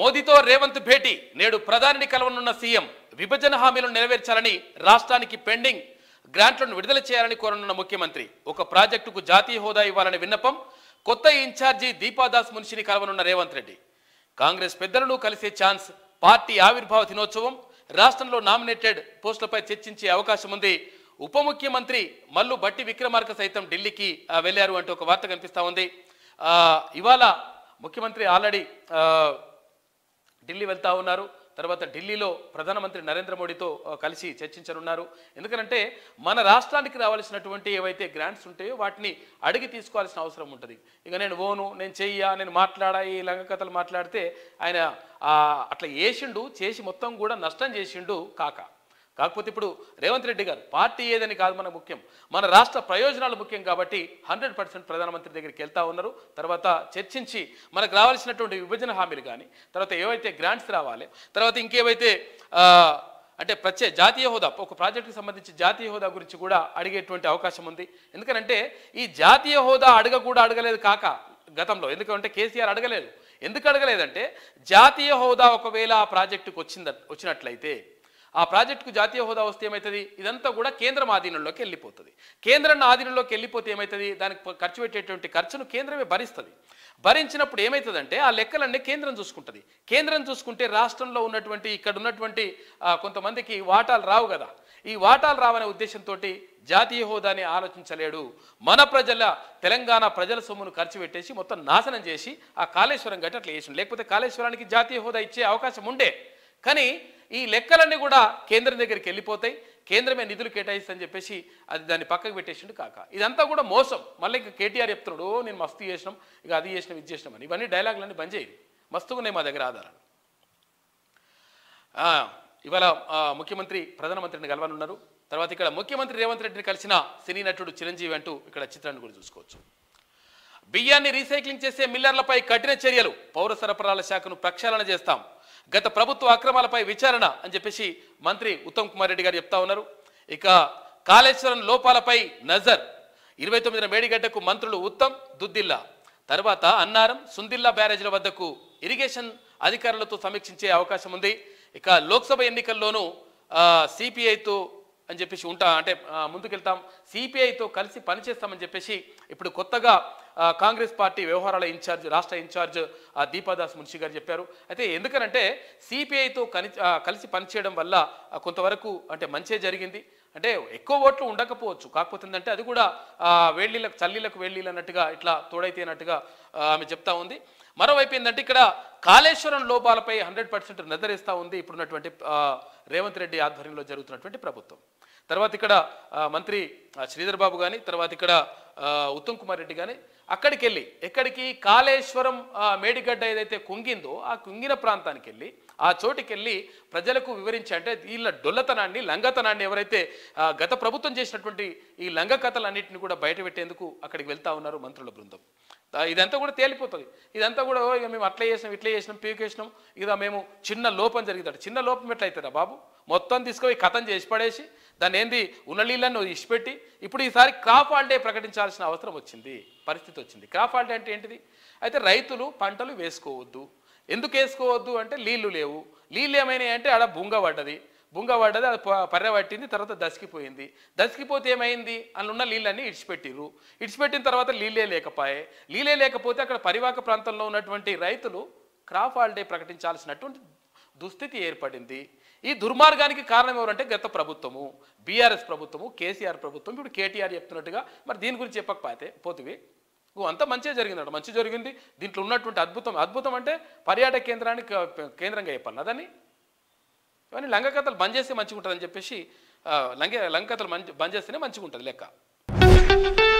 మోదీతో రేవంత్ భేటీ నేడు ప్రధానిని కలవనున్న సీఎం విభజన హామీలను నెరవేర్చాలని రాష్ట్రానికి పెండింగ్ గ్రాంట్లను విడుదల చేయాలని కోరనున్న ముఖ్యమంత్రి ఒక ప్రాజెక్టుకు జాతీయ హోదా ఇవ్వాలని విన్నపం కొత్త ఇన్ఛార్జి దీపాదాస్ మున్షిని కలవనున్న రేవంత్ రెడ్డి కాంగ్రెస్ పెద్దలను కలిసే ఛాన్స్ పార్టీ ఆవిర్భావ దినోత్సవం రాష్ట్రంలో నామినేటెడ్ పోస్టులపై చర్చించే అవకాశం ఉంది ఉప ముఖ్యమంత్రి మల్లు బట్టి విక్రమార్క సైతం ఢిల్లీకి వెళ్ళారు అంటూ ఒక వార్త కనిపిస్తూ ఉంది ఇవాళ ముఖ్యమంత్రి ఆల్రెడీ ఢిల్లీ వెళ్తా ఉన్నారు తర్వాత ఢిల్లీలో ప్రధానమంత్రి నరేంద్ర మోడీతో కలిసి చర్చించనున్నారు ఎందుకంటే మన రాష్ట్రానికి రావాల్సినటువంటి ఏవైతే గ్రాంట్స్ ఉంటాయో వాటిని అడిగి తీసుకోవాల్సిన అవసరం ఉంటుంది ఇక నేను ఓను నేను చెయ్యా నేను మాట్లాడా ఈ లంగ కథలు మాట్లాడితే ఆయన అట్లా వేసిండు చేసి మొత్తం కూడా నష్టం చేసిండు కాక కాకపోతే ఇప్పుడు రేవంత్ రెడ్డి గారు పార్టీ ఏదని కాదు మన ముఖ్యం మన రాష్ట్ర ప్రయోజనాలు ముఖ్యం కాబట్టి హండ్రెడ్ పర్సెంట్ ప్రధానమంత్రి దగ్గరికి వెళ్తా ఉన్నారు తర్వాత చర్చించి మనకు రావాల్సినటువంటి విభజన హామీలు కానీ తర్వాత ఏవైతే గ్రాంట్స్ రావాలి తర్వాత ఇంకేవైతే అంటే ప్రత్యేక జాతీయ హోదా ఒక ప్రాజెక్టుకి సంబంధించి జాతీయ హోదా గురించి కూడా అడిగేటువంటి అవకాశం ఉంది ఎందుకంటే ఈ జాతీయ హోదా అడగ కూడా అడగలేదు కాక గతంలో ఎందుకంటే కేసీఆర్ అడగలేదు ఎందుకు అడగలేదంటే జాతీయ హోదా ఒకవేళ ఆ ప్రాజెక్టుకు వచ్చింద వచ్చినట్లయితే ఆ ప్రాజెక్టుకు జాతీయ హోదా వస్తే ఏమవుతుంది ఇదంతా కూడా కేంద్రం ఆధీనంలోకి వెళ్ళిపోతుంది కేంద్రం ఆధీనంలోకి వెళ్ళిపోతే ఏమవుతుంది దానికి ఖర్చు పెట్టేటువంటి ఖర్చును కేంద్రమే భరిస్తుంది భరించినప్పుడు ఏమవుతుందంటే ఆ లెక్కలన్నీ కేంద్రం చూసుకుంటుంది కేంద్రం చూసుకుంటే రాష్ట్రంలో ఉన్నటువంటి ఇక్కడ ఉన్నటువంటి కొంతమందికి వాటాలు రావు కదా ఈ వాటాలు రావనే ఉద్దేశంతో జాతీయ హోదాని ఆలోచించలేడు మన ప్రజల తెలంగాణ ప్రజల సొమ్మును ఖర్చు పెట్టేసి మొత్తం నాశనం చేసి ఆ కాళేశ్వరం గట్టి అట్లా వేసిండు లేకపోతే కాళేశ్వరానికి జాతీయ హోదా ఇచ్చే అవకాశం ఉండే కానీ ఈ లెక్కలన్నీ కూడా కేంద్రం దగ్గరికి వెళ్ళిపోతాయి కేంద్రమే నిధులు కేటాయిస్తని చెప్పేసి అది దాన్ని పక్కకు పెట్టేసిండు కాక ఇదంతా కూడా మోసం మళ్ళీ ఇంకా కేటీఆర్ చెప్తున్నాడు నేను మస్తు చేసినాం ఇక అది చేసినాం ఇది చేసినాం అని ఇవన్నీ డైలాగులన్నీ బంద్ చేయాలి మస్తుగా ఉన్నాయి మా దగ్గర ఆధారాలు ఇవాళ ముఖ్యమంత్రి ప్రధానమంత్రిని కలవనున్నారు తర్వాత ఇక్కడ ముఖ్యమంత్రి రేవంత్ రెడ్డిని కలిసిన సినీ నటుడు చిరంజీవి అంటూ ఇక్కడ చిత్రాన్ని కూడా చూసుకోవచ్చు బియ్యాన్ని రీసైక్లింగ్ చేసే మిల్లర్లపై కఠిన చర్యలు పౌర సరఫరాల శాఖను ప్రక్షాళన చేస్తాం గత ప్రభుత్వ అక్రమాలపై విచారణ అని చెప్పేసి మంత్రి ఉత్తమ్ కుమార్ రెడ్డి గారు చెప్తా ఉన్నారు ఇక కాళేశ్వరం లోపాలపై నజర్ ఇరవై తొమ్మిదిన మేడిగడ్డకు మంత్రులు ఉత్తమ్ దుద్దిల్లా తర్వాత అన్నారం సుందిల్లా బ్యారేజ్ల వద్దకు ఇరిగేషన్ అధికారులతో సమీక్షించే అవకాశం ఉంది ఇక లోక్సభ ఎన్నికల్లోనూ సిపిఐతో అని చెప్పేసి ఉంటా అంటే ముందుకెళ్తాం సిపిఐతో కలిసి పనిచేస్తామని చెప్పేసి ఇప్పుడు కొత్తగా కాంగ్రెస్ పార్టీ వ్యవహారాల ఇన్ఛార్జ్ రాష్ట్ర ఇన్ఛార్జ్ దీపాదాస్ మున్షి గారు చెప్పారు అయితే ఎందుకనంటే సిపిఐతో కని కలిసి పనిచేయడం వల్ల కొంతవరకు అంటే మంచే జరిగింది అంటే ఎక్కువ ఓట్లు ఉండకపోవచ్చు కాకపోతే ఏంటంటే అది కూడా వేళ్ళీలకు చల్లీలకు వేళ్ళీలు అన్నట్టుగా ఇట్లా తోడైతే అన్నట్టుగా ఆమె చెప్తా ఉంది మరోవైపు ఏంటంటే ఇక్కడ కాళేశ్వరం లోపాలపై హండ్రెడ్ పర్సెంట్ నిర్ధరిస్తూ ఉంది ఇప్పుడున్నటువంటి రేవంత్ రెడ్డి ఆధ్వర్యంలో జరుగుతున్నటువంటి ప్రభుత్వం తర్వాత ఇక్కడ మంత్రి శ్రీధర్ బాబు కానీ తర్వాత ఇక్కడ ఉత్తమ్ కుమార్ రెడ్డి కానీ అక్కడికి వెళ్ళి ఎక్కడికి కాళేశ్వరం మేడిగడ్డ ఏదైతే కుంగిందో ఆ కుంగిన ప్రాంతానికి వెళ్ళి ఆ చోటికి వెళ్ళి ప్రజలకు వివరించి అంటే వీళ్ళ డొల్లతనాన్ని లంగతనాన్ని ఎవరైతే గత ప్రభుత్వం చేసినటువంటి ఈ లంగ కథలన్నింటినీ కూడా బయటపెట్టేందుకు అక్కడికి వెళ్తా ఉన్నారు మంత్రుల బృందం ఇదంతా కూడా తేలిపోతుంది ఇదంతా కూడా ఇక మేము అట్లా చేసినాం ఇట్లా చేసినాం పీకేసినాం ఇక మేము చిన్న లోపం జరుగుతాడు చిన్న లోపం ఎట్లయితారా బాబు మొత్తం తీసుకుపోయి కథం చేసి పడేసి దాన్ని ఏంది ఉన్న నీళ్ళను ఇచ్చిపెట్టి ఇప్పుడు ఈసారి క్రాప్ హాలిడే ప్రకటించాల్సిన అవసరం వచ్చింది పరిస్థితి వచ్చింది క్రాప్ హాలిడే అంటే ఏంటిది అయితే రైతులు పంటలు వేసుకోవద్దు ఎందుకు వేసుకోవద్దు అంటే నీళ్లు లేవు నీళ్ళు ఏమైనాయి అంటే ఆడ బుంగ పడ్డది బుంగ పడ్డది అది పర్రె పట్టింది తర్వాత దసికిపోయింది దసికిపోతే ఏమైంది అని ఉన్న నీళ్ళన్నీ ఇడిచిపెట్టిరు ఇడిచిపెట్టిన తర్వాత నీళ్ళే లేకపోయే నీళ్ళే లేకపోతే అక్కడ పరివాక ప్రాంతంలో ఉన్నటువంటి రైతులు క్రాప్ హాలిడే ప్రకటించాల్సినటువంటి దుస్థితి ఏర్పడింది ఈ దుర్మార్గానికి కారణం ఎవరంటే గత ప్రభుత్వము బీఆర్ఎస్ ప్రభుత్వము కేసీఆర్ ప్రభుత్వం ఇప్పుడు కేటీఆర్ చెప్తున్నట్టుగా మరి దీని గురించి చెప్పకపోతే పోతివి అంతా మంచిగా జరిగిందట మంచి జరిగింది దీంట్లో ఉన్నటువంటి అద్భుతం అద్భుతం అంటే పర్యాటక కేంద్రానికి కేంద్రంగా చెప్పాలి దాన్ని కానీ లంగ కథలు బంద్ చేస్తే మంచిగా ఉంటుందని చెప్పేసి లంగ లంగ కథలు మంచి బంద్ చేస్తేనే మంచిగా ఉంటుంది లెక్క